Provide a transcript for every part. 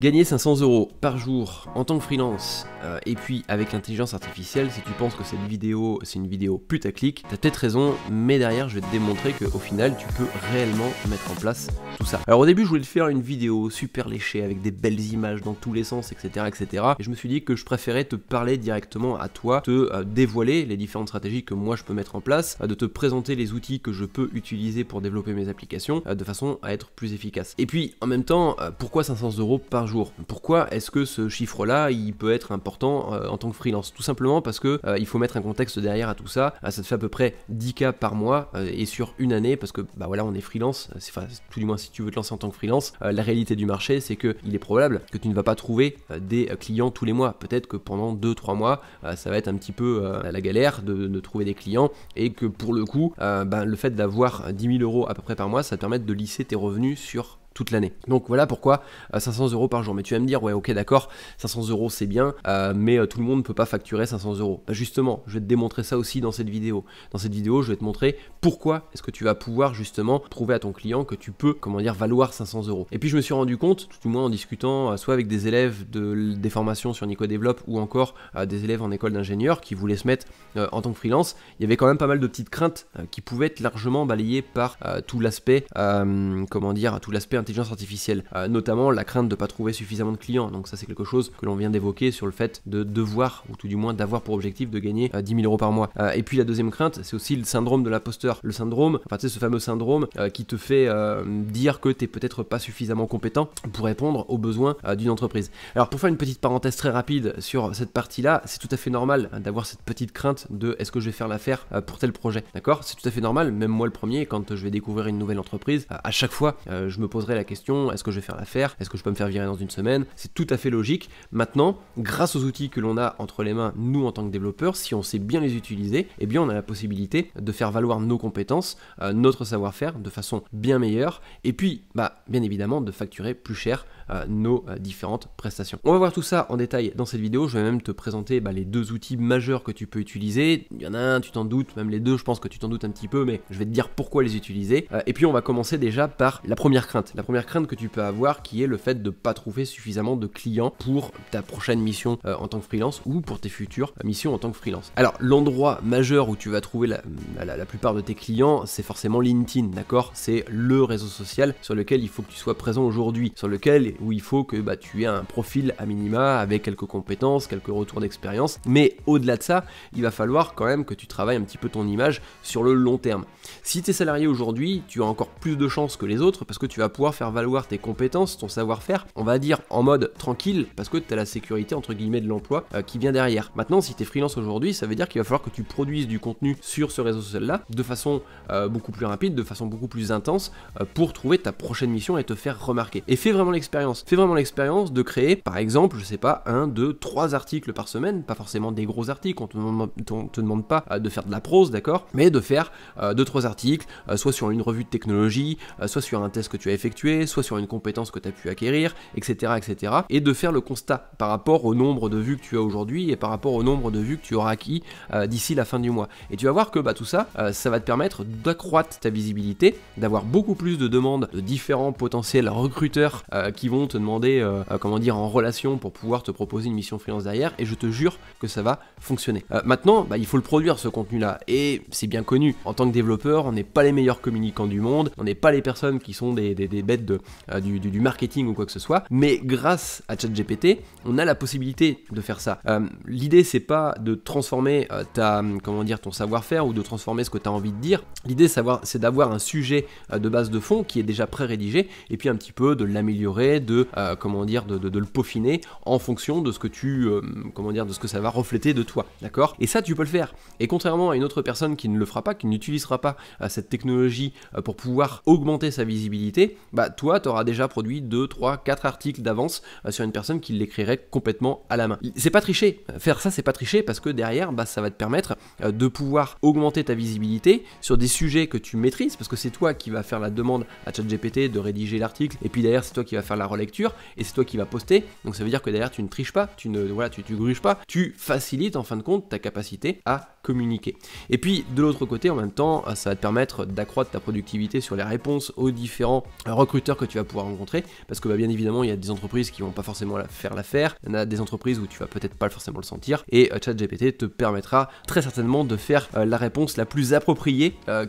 Gagner 500 euros par jour en tant que freelance euh, et puis avec l'intelligence artificielle, si tu penses que cette vidéo c'est une vidéo putaclic, t'as peut-être raison, mais derrière je vais te démontrer qu'au final tu peux réellement mettre en place tout ça. Alors au début je voulais te faire une vidéo super léchée avec des belles images dans tous les sens, etc. etc. et je me suis dit que je préférais te parler directement à toi, te euh, dévoiler les différentes stratégies que moi je peux mettre en place, euh, de te présenter les outils que je peux utiliser pour développer mes applications de façon à être plus efficace. Et puis en même temps, pourquoi 500 euros par pourquoi est-ce que ce chiffre-là, il peut être important euh, en tant que freelance Tout simplement parce que euh, il faut mettre un contexte derrière à tout ça. Ah, ça te fait à peu près 10 cas par mois euh, et sur une année parce que, bah voilà, on est freelance. c'est tout du moins, si tu veux te lancer en tant que freelance, la réalité du marché, c'est que il est probable que tu ne vas pas trouver des clients tous les mois. Peut-être que pendant deux trois mois, ça va être un petit peu la galère de, trouver des clients et que pour le coup, ben le fait d'avoir 10 000 euros à peu près par mois, ça te permet de lisser tes revenus sur l'année. Donc voilà pourquoi 500 euh, euros par jour. Mais tu vas me dire, ouais, ok, d'accord, 500 euros c'est bien, euh, mais euh, tout le monde peut pas facturer 500 euros. Bah, justement, je vais te démontrer ça aussi dans cette vidéo. Dans cette vidéo, je vais te montrer pourquoi est-ce que tu vas pouvoir justement prouver à ton client que tu peux, comment dire, valoir 500 euros. Et puis je me suis rendu compte, tout le moins en discutant soit avec des élèves de, des formations sur Nico Develop ou encore des élèves en école d'ingénieur qui voulaient se mettre en tant que freelance, il y avait quand même pas mal de petites craintes qui pouvaient être largement balayées par tout l'aspect, comment dire, tout l'aspect artificielle, euh, notamment la crainte de ne pas trouver suffisamment de clients. Donc ça c'est quelque chose que l'on vient d'évoquer sur le fait de devoir, ou tout du moins d'avoir pour objectif de gagner 10 euh, 000 euros par mois. Euh, et puis la deuxième crainte, c'est aussi le syndrome de l'imposteur. Le syndrome, enfin tu sais ce fameux syndrome qui te fait dire que tu es peut-être pas suffisamment compétent pour répondre aux besoins d'une entreprise. Alors pour faire une petite parenthèse très rapide sur cette partie-là, c'est tout à fait normal hein, d'avoir cette petite crainte de est-ce que je vais faire l'affaire pour tel projet. D'accord C'est tout à fait normal, même moi le premier, quand je vais découvrir une nouvelle entreprise, à chaque fois je me poserai la question est-ce que je vais faire l'affaire Est-ce que je peux me faire virer dans une semaine C'est tout à fait logique. Maintenant, grâce aux outils que l'on a entre les mains, nous en tant que développeurs, si on sait bien les utiliser, et eh bien on a la possibilité de faire valoir nos compétences, euh, notre savoir-faire de façon bien meilleure, et puis, bah, bien évidemment, de facturer plus cher euh, nos euh, différentes prestations. On va voir tout ça en détail dans cette vidéo, je vais même te présenter bah, les deux outils majeurs que tu peux utiliser. Il y en a un, tu t'en doutes, même les deux, je pense que tu t'en doutes un petit peu, mais je vais te dire pourquoi les utiliser. Euh, et puis on va commencer déjà par la première crainte. La première crainte que tu peux avoir qui est le fait de ne pas trouver suffisamment de clients pour ta prochaine mission en tant que freelance ou pour tes futures missions en tant que freelance. Alors l'endroit majeur où tu vas trouver la, bah, la, la plupart de tes clients, c'est forcément LinkedIn, d'accord C'est le réseau social sur lequel il faut que tu sois présent aujourd'hui, sur lequel où il faut que bah, tu aies un profil à minima avec quelques compétences, quelques retours d'expérience. Mais au-delà de ça, il va falloir quand même que tu travailles un petit peu ton image sur le long terme. Si tu es salarié aujourd'hui, tu as encore plus de chances que les autres parce que tu vas pouvoir faire valoir tes compétences, ton savoir-faire, on va dire en mode tranquille parce que tu as la sécurité entre guillemets de l'emploi euh, qui vient derrière. Maintenant, si tu es freelance aujourd'hui, ça veut dire qu'il va falloir que tu produises du contenu sur ce réseau social-là de façon euh, beaucoup plus rapide, de façon beaucoup plus intense euh, pour trouver ta prochaine mission et te faire remarquer. Et fais vraiment l'expérience Fais vraiment l'expérience de créer, par exemple, je sais pas, un, deux, trois articles par semaine, pas forcément des gros articles, on te demande, pas euh, de faire de la prose, d'accord, mais de faire euh, deux, trois articles, euh, soit sur une revue de technologie, soit sur un test que tu as effectué, soit sur une compétence que tu as pu acquérir, etc., etc., et de faire le constat par rapport au nombre de vues que tu as aujourd'hui et par rapport au nombre de vues que tu auras acquis d'ici la fin du mois. Et tu vas voir que bah, tout ça, ça va te permettre d'accroître ta visibilité, d'avoir beaucoup plus de demandes de différents potentiels recruteurs qui vont te demander, euh, euh, comment dire, en relation pour pouvoir te proposer une mission freelance derrière, et je te jure que ça va fonctionner. Euh, maintenant, bah, il faut le produire ce contenu-là, et c'est bien connu. En tant que développeur, on n'est pas les meilleurs communicants du monde, on n'est pas les personnes qui sont des, des, des bêtes de, du, du, marketing ou quoi que ce soit, mais grâce à ChatGPT, on a la possibilité de faire ça. L'idée, c'est pas de transformer ta, comment dire, ton savoir-faire ou de transformer ce que tu as envie de dire. L'idée, c'est d'avoir un sujet de base de fond qui est déjà pré-rédigé, et puis un petit peu de l'améliorer de, euh, comment dire, de, le peaufiner en fonction de ce que tu, euh, comment dire, de ce que ça va refléter de toi, d'accord Et ça, tu peux le faire. Et contrairement à une autre personne qui ne le fera pas, qui n'utilisera pas euh, cette technologie pour pouvoir augmenter sa visibilité, bah toi, tu auras déjà produit 2, 3, 4 articles d'avance sur une personne qui l'écrirait complètement à la main. C'est pas tricher. Faire ça, c'est pas tricher parce que derrière, bah, ça va te permettre de pouvoir augmenter ta visibilité sur des sujets que tu maîtrises parce que c'est toi qui vas faire la demande à ChatGPT de rédiger l'article et puis derrière, c'est toi qui vas faire la relecture, et c'est toi qui vas poster, donc ça veut dire que derrière tu ne triches pas, tu ne voilà, tu, tu gruges pas, tu facilites en fin de compte ta capacité à communiquer. Et puis de l'autre côté, en même temps, euh, ça va te permettre d'accroître ta productivité sur les réponses aux différents recruteurs que tu vas pouvoir rencontrer, parce que bah, bien évidemment, il y a des entreprises qui vont pas forcément faire l'affaire, il y a des entreprises où tu vas peut-être pas forcément le sentir, et euh, chat GPT te permettra très certainement de faire euh, la réponse la plus appropriée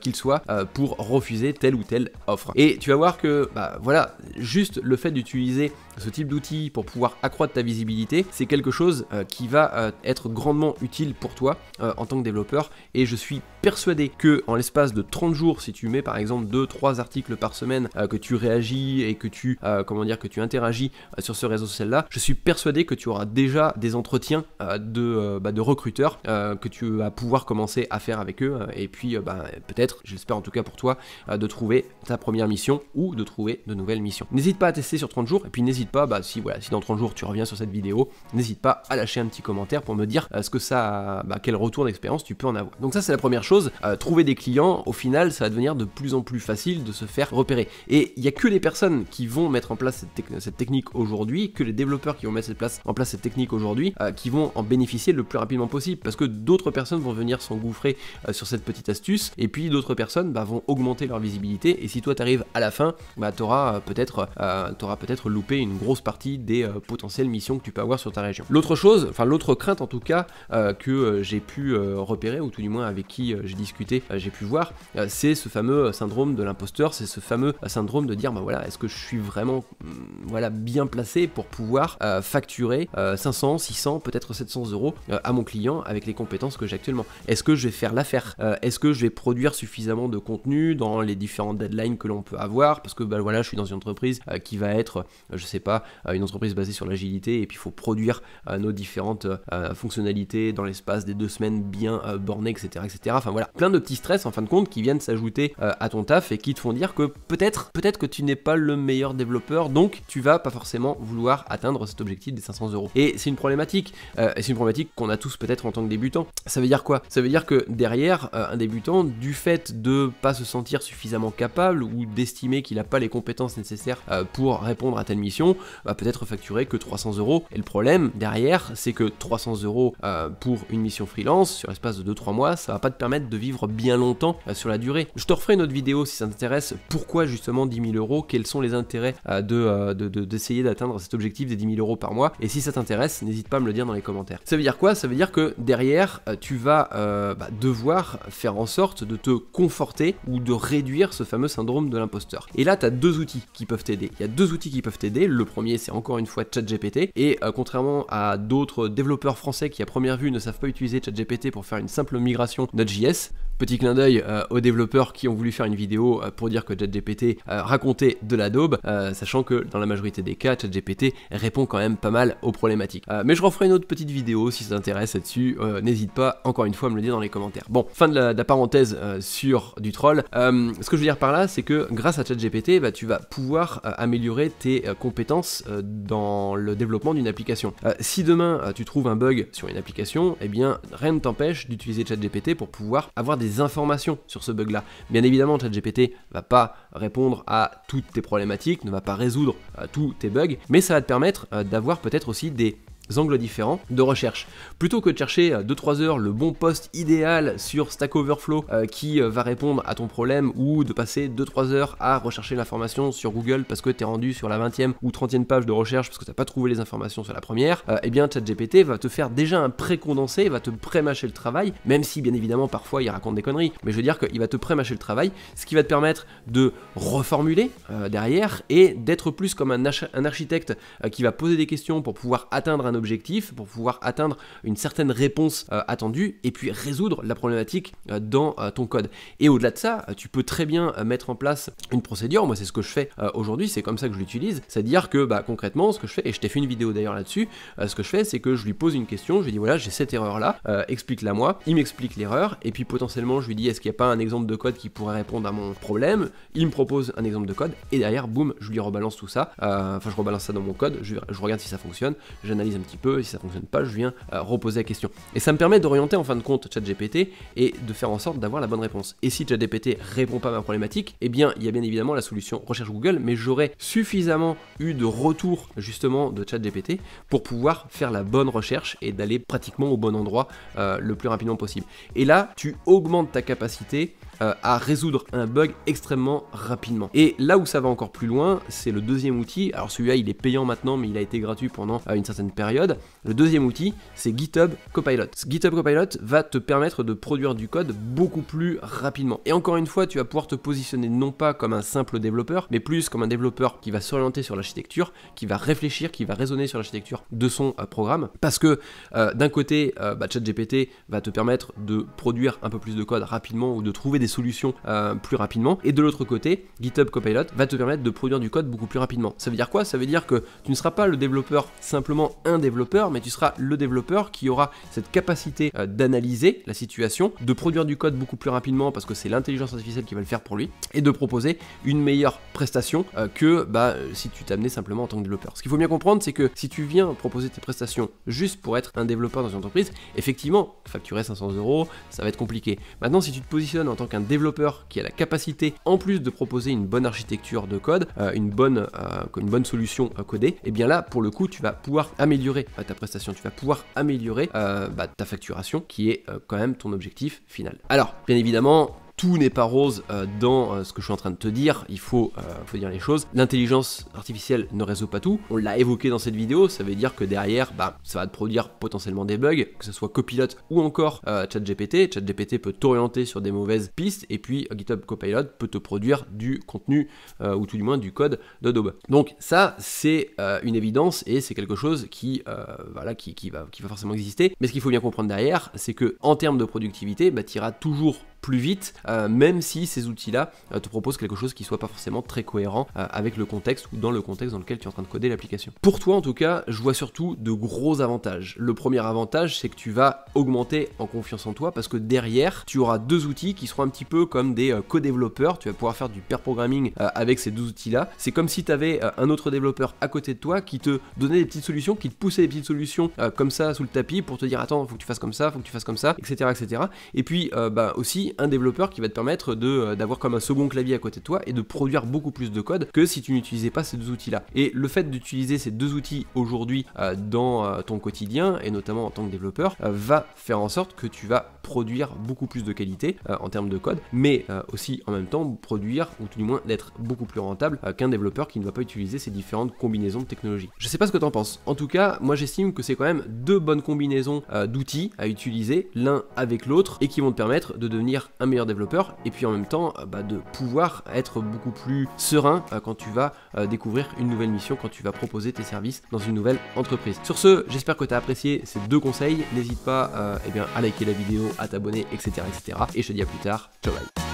qu'il soit pour refuser telle ou telle offre. Et tu vas voir que bah, voilà, juste le fait du utiliser ce type d'outil pour pouvoir accroître ta visibilité, c'est quelque chose euh, qui va euh, être grandement utile pour toi euh, en tant que développeur. Et je suis persuadé que en l'espace de 30 jours, si tu mets par exemple deux trois articles par semaine, que tu réagis et que tu comment dire que tu interagis sur ce réseau celle là, je suis persuadé que tu auras déjà des entretiens bah, de, recruteurs que tu vas pouvoir commencer à faire avec eux. et puis bah, peut-être, j'espère en tout cas pour toi, de trouver ta première mission ou de trouver de nouvelles missions. N'hésite pas à tester sur jours. Et puis n'hésite pas, bah, si, voilà, si dans 30 jours tu reviens sur cette vidéo, n'hésite pas à lâcher un petit commentaire pour me dire euh, ce que ça, bah, quel retour d'expérience tu peux en avoir. Donc ça c'est la première chose, euh, trouver des clients, au final ça va devenir de plus en plus facile de se faire repérer. Et il n'y a que les personnes qui vont mettre en place cette, cette technique aujourd'hui, que les développeurs qui vont mettre cette place, en place cette technique aujourd'hui, euh, qui vont en bénéficier le plus rapidement possible, parce que d'autres personnes vont venir s'engouffrer sur cette petite astuce, et puis d'autres personnes bah, vont augmenter leur visibilité, et si toi tu arrives à la fin, bah, tu auras peut-être peut être louper une grosse partie des euh, potentielles missions que tu peux avoir sur ta région. L'autre chose, enfin l'autre crainte en tout cas euh, que euh, j'ai pu repérer, ou tout du moins avec qui j'ai discuté, j'ai pu voir, c'est ce fameux syndrome de l'imposteur, c'est ce fameux syndrome de dire ben voilà, est-ce que je suis vraiment mm, voilà, bien placé pour pouvoir facturer 500, 600, peut-être 700 euros à mon client avec les compétences que j'ai actuellement Est-ce que je vais faire l'affaire Est-ce que je vais produire suffisamment de contenu dans les différents deadlines que l'on peut avoir Parce que ben voilà, je suis dans une entreprise qui va être euh, je sais pas, euh, une entreprise basée sur l'agilité et puis il faut produire euh, nos différentes fonctionnalités dans l'espace des deux semaines bien bornées, etc., etc. Enfin voilà, plein de petits stress en fin de compte qui viennent s'ajouter à ton taf et qui te font dire que peut-être, peut-être que tu n'es pas le meilleur développeur, donc tu vas pas forcément vouloir atteindre cet objectif des 500 euros. Et c'est une problématique, et c'est une problématique qu'on a tous peut-être en tant que débutant. Ça veut dire quoi Ça veut dire que derrière, un débutant, du fait de pas se sentir suffisamment capable ou d'estimer qu'il n'a pas les compétences nécessaires pour répondre à telle mission va peut-être facturer que 300 euros. Et le problème derrière, c'est que 300 euros euh, pour une mission freelance sur l'espace de 2-3 mois, ça va pas te permettre de vivre bien longtemps euh, sur la durée. Je te referai une autre vidéo si ça t'intéresse. Pourquoi justement 10 000 euros Quels sont les intérêts euh, de, d'essayer d'atteindre cet objectif des 10 000 euros par mois Et si ça t'intéresse, n'hésite pas à me le dire dans les commentaires. Ça veut dire quoi Ça veut dire que derrière, tu vas bah, devoir faire en sorte de te conforter ou de réduire ce fameux syndrome de l'imposteur. Et là, tu as deux outils qui peuvent t'aider. Il y a deux outils qui peuvent t'aider. Le premier, c'est encore une fois ChatGPT. Et euh, contrairement à d'autres développeurs français qui à première vue ne savent pas utiliser ChatGPT pour faire une simple migration Node.js, Petit clin d'œil euh, aux développeurs qui ont voulu faire une vidéo euh, pour dire que ChatGPT euh, racontait de la daube, sachant que dans la majorité des cas, ChatGPT répond quand même pas mal aux problématiques. mais je referai une autre petite vidéo si ça t'intéresse là-dessus, n'hésite pas encore une fois à me le dire dans les commentaires. Bon, fin de la, parenthèse sur du troll. ce que je veux dire par là, c'est que grâce à ChatGPT, bah, tu vas pouvoir améliorer tes compétences dans le développement d'une application. si demain tu trouves un bug sur une application, eh bien rien ne t'empêche d'utiliser ChatGPT pour pouvoir avoir des informations sur ce bug-là. Bien évidemment, ChatGPT va pas répondre à toutes tes problématiques, ne va pas résoudre euh, tous tes bugs, mais ça va te permettre euh, d'avoir peut-être aussi des angles différents de recherche. Plutôt que de chercher 2-3 euh, heures le bon poste idéal sur Stack Overflow euh, qui euh, va répondre à ton problème ou de passer 2-3 heures à rechercher l'information sur Google parce que tu es rendu sur la 20e ou 30e page de recherche parce que tu pas trouvé les informations sur la première, et eh bien ChatGPT va te faire déjà un pré-condensé, va te pré-mâcher le travail, même si bien évidemment parfois il raconte des conneries, mais je veux dire qu'il va te pré-mâcher le travail, ce qui va te permettre de reformuler derrière et d'être plus comme un, un architecte qui va poser des questions pour pouvoir atteindre un objectif, pour pouvoir atteindre une certaine réponse euh, attendue et puis résoudre la problématique euh, dans euh, ton code. Et au-delà de ça, tu peux très bien mettre en place une procédure. Moi, c'est ce que je fais aujourd'hui, c'est comme ça que je l'utilise. C'est-à-dire que bah, concrètement, ce que je fais, et je t'ai fait une vidéo d'ailleurs là-dessus, ce que je fais, c'est que je lui pose une question, je lui dis voilà, j'ai cette erreur-là, explique-la moi. Il m'explique l'erreur et puis potentiellement, je lui dis est-ce qu'il n'y a pas un exemple de code qui pourrait répondre à mon problème Il me propose un exemple de code et derrière, boum, je lui rebalance tout ça. Enfin, je rebalance ça dans mon code, je, regarde si ça fonctionne, j'analyse un petit peu, et si ça fonctionne pas, je viens euh, reposer la question. Et ça me permet d'orienter en fin de compte ChatGPT et de faire en sorte d'avoir la bonne réponse. Et si ChatGPT répond pas à ma problématique, eh bien il y a bien évidemment la solution recherche Google, mais j'aurais suffisamment eu de retour justement de ChatGPT pour pouvoir faire la bonne recherche et d'aller pratiquement au bon endroit euh, le plus rapidement possible. Et là, tu augmentes ta capacité euh, à résoudre un bug extrêmement rapidement. Et là où ça va encore plus loin, c'est le deuxième outil. Alors celui-là, il est payant maintenant, mais il a été gratuit pendant euh, une certaine période. Le deuxième outil, c'est GitHub Copilot. GitHub Copilot va te permettre de produire du code beaucoup plus rapidement. Et encore une fois, tu vas pouvoir te positionner non pas comme un simple développeur, mais plus comme un développeur qui va s'orienter sur l'architecture, qui va réfléchir, qui va raisonner sur l'architecture de son euh, programme. Parce que d'un côté, bah, ChatGPT va te permettre de produire un peu plus de code rapidement ou de trouver des solutions euh, plus rapidement. Et de l'autre côté, GitHub Copilot va te permettre de produire du code beaucoup plus rapidement. Ça veut dire quoi Ça veut dire que tu ne seras pas le développeur simplement un développeur, mais tu seras le développeur qui aura cette capacité euh, d'analyser la situation, de produire du code beaucoup plus rapidement parce que c'est l'intelligence artificielle qui va le faire pour lui, et de proposer une meilleure prestation euh, que bah, si tu t'amenais simplement en tant que développeur. Ce qu'il faut bien comprendre, c'est que si tu viens proposer tes prestations juste pour être un développeur dans une entreprise, effectivement, facturer 500 euros, ça va être compliqué. Maintenant, si tu te positionnes en tant qu'un développeur qui a la capacité, en plus de proposer une bonne architecture de code, euh, euh, une, bonne, solution une bonne solution codée, et eh bien là, pour le coup, tu vas pouvoir améliorer ta prestation, tu vas pouvoir améliorer euh, bah, ta facturation, qui est quand même ton objectif final. Alors, bien évidemment, tout n'est pas rose euh, dans euh, ce que je suis en train de te dire, il euh, faut, dire les choses. L'intelligence artificielle ne résout pas tout, on l'a évoqué dans cette vidéo, ça veut dire que derrière, bah, ça va te produire potentiellement des bugs, que ce soit copilote ou encore ChatGPT. ChatGPT peut t'orienter sur des mauvaises pistes, et puis GitHub Copilot peut te produire du contenu, ou tout du moins du code d'Adobe. Donc ça, c'est une évidence, et c'est quelque chose qui, va, qui va forcément exister. Mais ce qu'il faut bien comprendre derrière, c'est que en termes de productivité, bah, tu iras toujours plus vite, euh, même si ces outils-là euh, te proposent quelque chose qui soit pas forcément très cohérent euh, avec le contexte ou dans le contexte dans lequel tu es en train de coder l'application. Pour toi, en tout cas, je vois surtout de gros avantages. Le premier avantage, c'est que tu vas augmenter en confiance en toi parce que derrière, tu auras deux outils qui seront un petit peu comme des co-développeurs. Tu vas pouvoir faire du pair programming avec ces deux outils-là. C'est comme si tu avais un autre développeur à côté de toi qui te donnait des petites solutions, qui te poussait des petites solutions comme ça sous le tapis pour te dire attends, faut que tu fasses comme ça, faut que tu fasses comme ça, etc. etc. Et puis bah aussi un développeur qui va te permettre euh, d'avoir comme un second clavier à côté de toi et de produire beaucoup plus de code que si tu n'utilisais pas ces deux outils-là. Et le fait d'utiliser ces deux outils aujourd'hui euh, dans euh, ton quotidien, et notamment en tant que développeur, va faire en sorte que tu vas produire beaucoup plus de qualité en termes de code, mais aussi en même temps produire, ou tout du moins d'être beaucoup plus rentable qu'un développeur qui ne va pas utiliser ces différentes combinaisons de technologies. Je sais pas ce que tu en penses. En tout cas, moi j'estime que c'est quand même deux bonnes combinaisons d'outils à utiliser, l'un avec l'autre, et qui vont te permettre de devenir un meilleur développeur et puis en même temps euh, bah, de pouvoir être beaucoup plus serein euh, quand tu vas euh, découvrir une nouvelle mission, quand tu vas proposer tes services dans une nouvelle entreprise. Sur ce, j'espère que tu as apprécié ces deux conseils. N'hésite pas eh bien, à liker la vidéo, à t'abonner, etc., etc. Et je te dis à plus tard. Ciao bye.